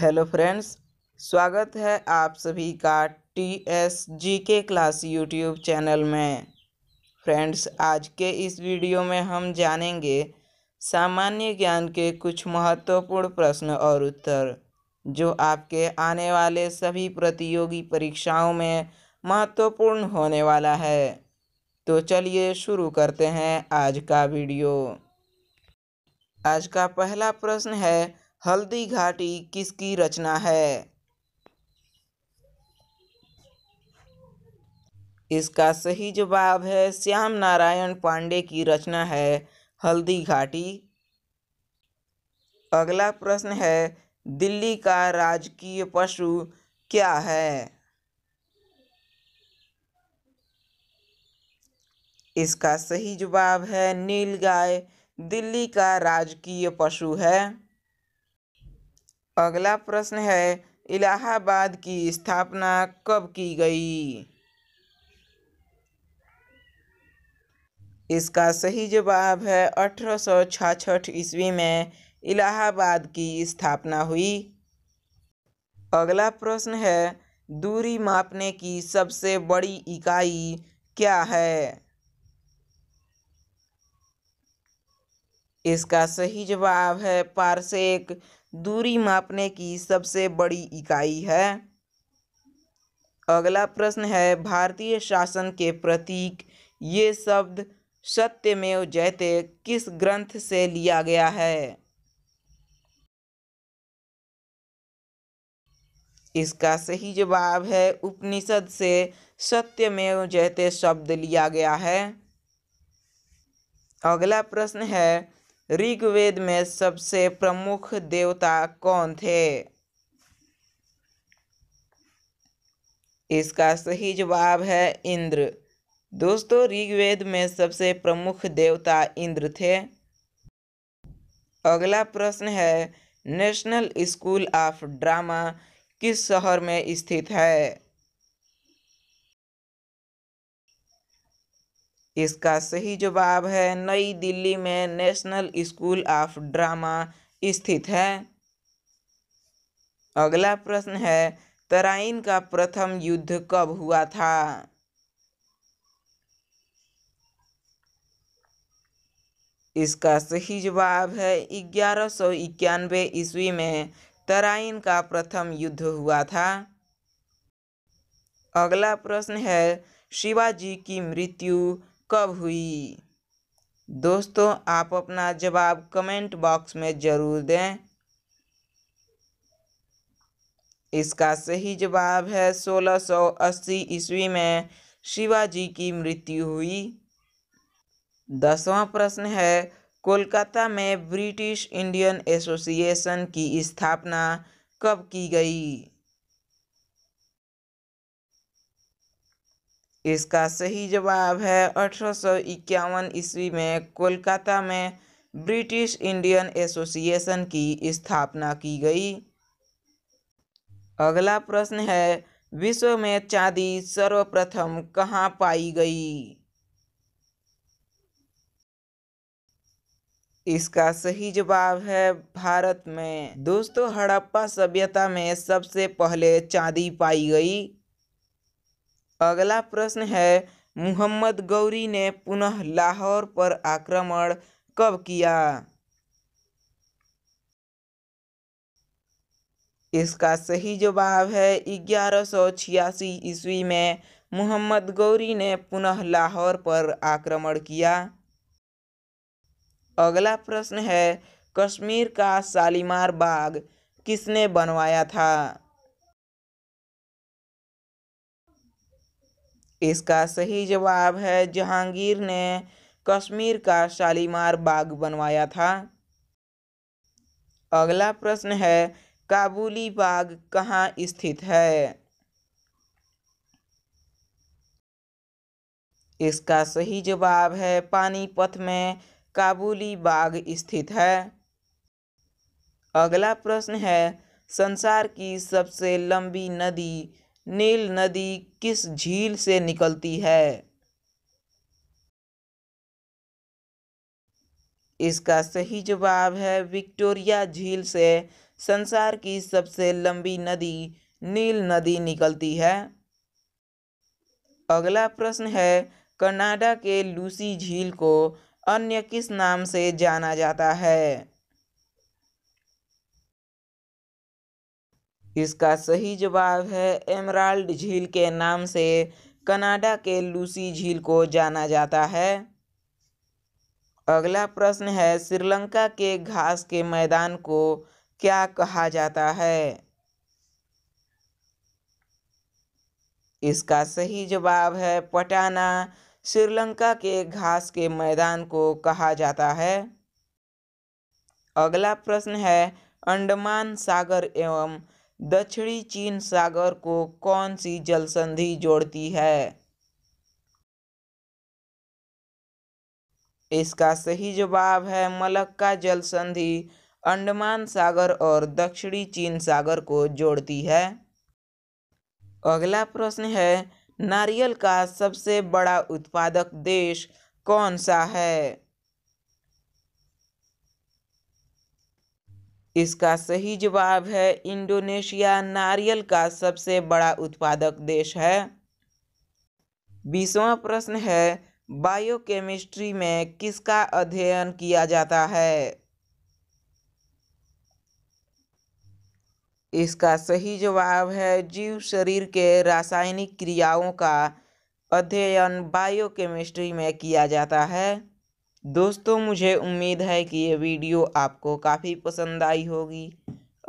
hello friends स्वागत है आप सभी का टी एस जी के क्लास यूट्यूब चैनल में फ्रेंड्स आज के इस वीडियो में हम जानेंगे सामान्य ज्ञान के कुछ महत्वपूर्ण प्रश्न और उत्तर जो आपके आने वाले सभी प्रतियोगी परीक्षाओं में महत्वपूर्ण होने वाला है तो चलिए शुरू करते हैं आज का वीडियो आज का पहला प्रश्न है हल्दी घाटी किसकी रचना है इसका सही जवाब है श्याम नारायण पांडे की रचना है हल्दी घाटी अगला प्रश्न है दिल्ली का राजकीय पशु क्या है इसका सही जवाब है नील गाय दिल्ली का राजकीय पशु है अगला प्रश्न है इलाहाबाद की स्थापना कब की गई इसका सही जवाब है अठारह ईस्वी में इलाहाबाद की स्थापना हुई अगला प्रश्न है दूरी मापने की सबसे बड़ी इकाई क्या है इसका सही जवाब है पारसेक दूरी मापने की सबसे बड़ी इकाई है अगला प्रश्न है भारतीय शासन के प्रतीक ये शब्द सत्यमेव जयते किस ग्रंथ से लिया गया है इसका सही जवाब है उपनिषद से सत्यमेव जयते शब्द लिया गया है अगला प्रश्न है ऋग्वेद में सबसे प्रमुख देवता कौन थे इसका सही जवाब है इंद्र दोस्तों ऋग्वेद में सबसे प्रमुख देवता इंद्र थे अगला प्रश्न है नेशनल स्कूल ऑफ ड्रामा किस शहर में स्थित है इसका सही जवाब है नई दिल्ली में नेशनल स्कूल ऑफ ड्रामा स्थित है अगला प्रश्न है तराइन का प्रथम युद्ध कब हुआ था इसका सही जवाब है ग्यारह सौ इक्यानवे ईस्वी में तराइन का प्रथम युद्ध हुआ था अगला प्रश्न है शिवाजी की मृत्यु कब हुई दोस्तों आप अपना जवाब कमेंट बॉक्स में ज़रूर दें इसका सही जवाब है 1680 ईस्वी में शिवाजी की मृत्यु हुई दसवां प्रश्न है कोलकाता में ब्रिटिश इंडियन एसोसिएशन की स्थापना कब की गई इसका सही जवाब है अठारह ईस्वी में कोलकाता में ब्रिटिश इंडियन एसोसिएशन की स्थापना की गई अगला प्रश्न है विश्व में चांदी सर्वप्रथम कहाँ पाई गई इसका सही जवाब है भारत में दोस्तों हड़प्पा सभ्यता में सबसे पहले चांदी पाई गई अगला प्रश्न है मुहम्मद गौरी ने पुनः लाहौर पर आक्रमण कब किया इसका सही जवाब है ग्यारह सौ छियासी ईस्वी में मोहम्मद गौरी ने पुनः लाहौर पर आक्रमण किया अगला प्रश्न है कश्मीर का शालीमार बाग किसने बनवाया था इसका सही जवाब है जहांगीर ने कश्मीर का शालीमार बाग बनवाया था अगला प्रश्न है काबुली बाग कहाँ स्थित है इसका सही जवाब है पानीपत में काबुली बाग स्थित है अगला प्रश्न है संसार की सबसे लंबी नदी नील नदी किस झील से निकलती है इसका सही जवाब है विक्टोरिया झील से संसार की सबसे लंबी नदी नील नदी निकलती है अगला प्रश्न है कनाडा के लूसी झील को अन्य किस नाम से जाना जाता है इसका सही जवाब है एमराल्ड झील के नाम से कनाडा के लूसी झील को जाना जाता है अगला प्रश्न है श्रीलंका के घास के मैदान को क्या कहा जाता है इसका सही जवाब है पटाना श्रीलंका के घास के मैदान को कहा जाता है अगला प्रश्न है अंडमान सागर एवं दक्षिणी चीन सागर को कौन सी जलसंधि जोड़ती है इसका सही जवाब है मलक्का जलसंधि अंडमान सागर और दक्षिणी चीन सागर को जोड़ती है अगला प्रश्न है नारियल का सबसे बड़ा उत्पादक देश कौन सा है इसका सही जवाब है इंडोनेशिया नारियल का सबसे बड़ा उत्पादक देश है बीसवा प्रश्न है बायोकेमिस्ट्री में किसका अध्ययन किया जाता है इसका सही जवाब है जीव शरीर के रासायनिक क्रियाओं का अध्ययन बायोकेमिस्ट्री में किया जाता है दोस्तों मुझे उम्मीद है कि ये वीडियो आपको काफ़ी पसंद आई होगी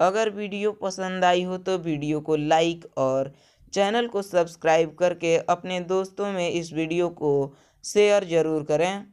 अगर वीडियो पसंद आई हो तो वीडियो को लाइक और चैनल को सब्सक्राइब करके अपने दोस्तों में इस वीडियो को शेयर ज़रूर करें